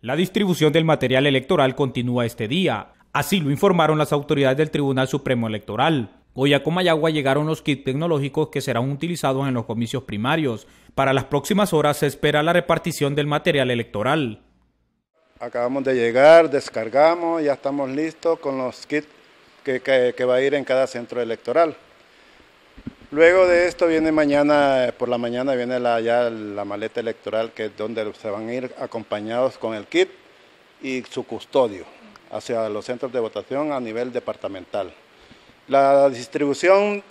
La distribución del material electoral continúa este día. Así lo informaron las autoridades del Tribunal Supremo Electoral. Hoy a Comayagua llegaron los kits tecnológicos que serán utilizados en los comicios primarios. Para las próximas horas se espera la repartición del material electoral. Acabamos de llegar, descargamos, ya estamos listos con los kits que, que va a ir en cada centro electoral. Luego de esto viene mañana, por la mañana viene la, ya la maleta electoral, que es donde se van a ir acompañados con el kit y su custodio hacia los centros de votación a nivel departamental. La distribución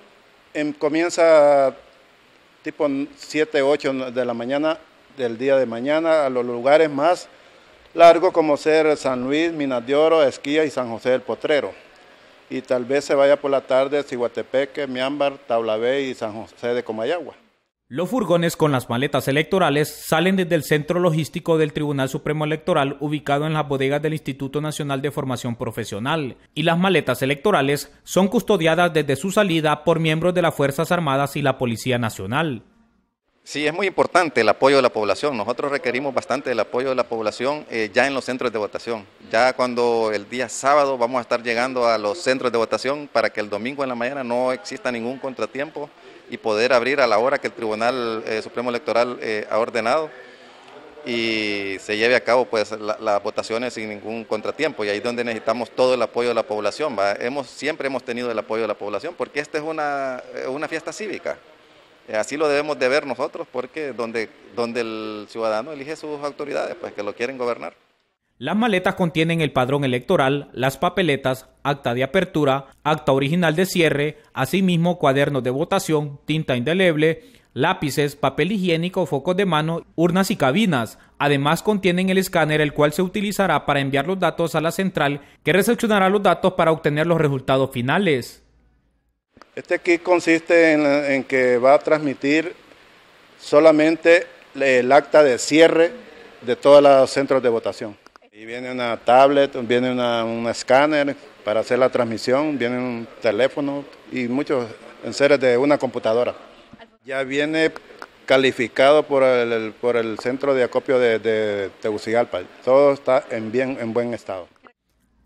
em, comienza tipo 7, 8 de la mañana del día de mañana a los lugares más largos como ser San Luis, Minas de Oro, Esquía y San José del Potrero y tal vez se vaya por la tarde a Cihuatepeque, Miámbar, Tablabé y San José de Comayagua. Los furgones con las maletas electorales salen desde el centro logístico del Tribunal Supremo Electoral ubicado en las bodegas del Instituto Nacional de Formación Profesional y las maletas electorales son custodiadas desde su salida por miembros de las Fuerzas Armadas y la Policía Nacional. Sí, es muy importante el apoyo de la población. Nosotros requerimos bastante el apoyo de la población eh, ya en los centros de votación. Ya cuando el día sábado vamos a estar llegando a los centros de votación para que el domingo en la mañana no exista ningún contratiempo y poder abrir a la hora que el Tribunal eh, Supremo Electoral eh, ha ordenado y se lleve a cabo pues las votaciones sin ningún contratiempo y ahí es donde necesitamos todo el apoyo de la población. Hemos, siempre hemos tenido el apoyo de la población porque esta es una fiesta cívica. Así lo debemos de ver nosotros, porque donde, donde el ciudadano elige sus autoridades, pues que lo quieren gobernar. Las maletas contienen el padrón electoral, las papeletas, acta de apertura, acta original de cierre, asimismo cuadernos de votación, tinta indeleble, lápices, papel higiénico, focos de mano, urnas y cabinas. Además contienen el escáner el cual se utilizará para enviar los datos a la central que recepcionará los datos para obtener los resultados finales. Este kit consiste en, que va a transmitir solamente el acta de cierre de todos los centros de votación. Y viene una tablet, viene un escáner para hacer la transmisión, viene un teléfono y muchos enseres de una computadora. Ya viene calificado por el, centro de acopio de, de Tegucigalpa. Todo está en, bien, en buen estado.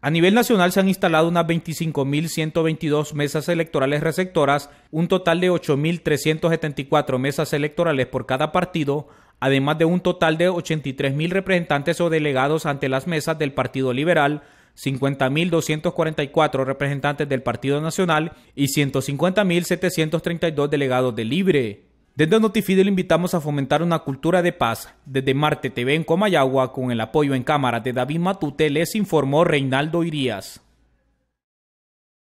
A nivel nacional se han instalado unas 25.122 mesas electorales receptoras, un total de 8.374 mesas electorales por cada partido, además de un total de 83.000 representantes o delegados ante las mesas del Partido Liberal, 50.244 representantes del Partido Nacional y 150.732 delegados de Libre. Desde Notifide le invitamos a fomentar una cultura de paz. Desde Marte TV en Comayagua, con el apoyo en cámara de David Matute, les informó Reinaldo Irías.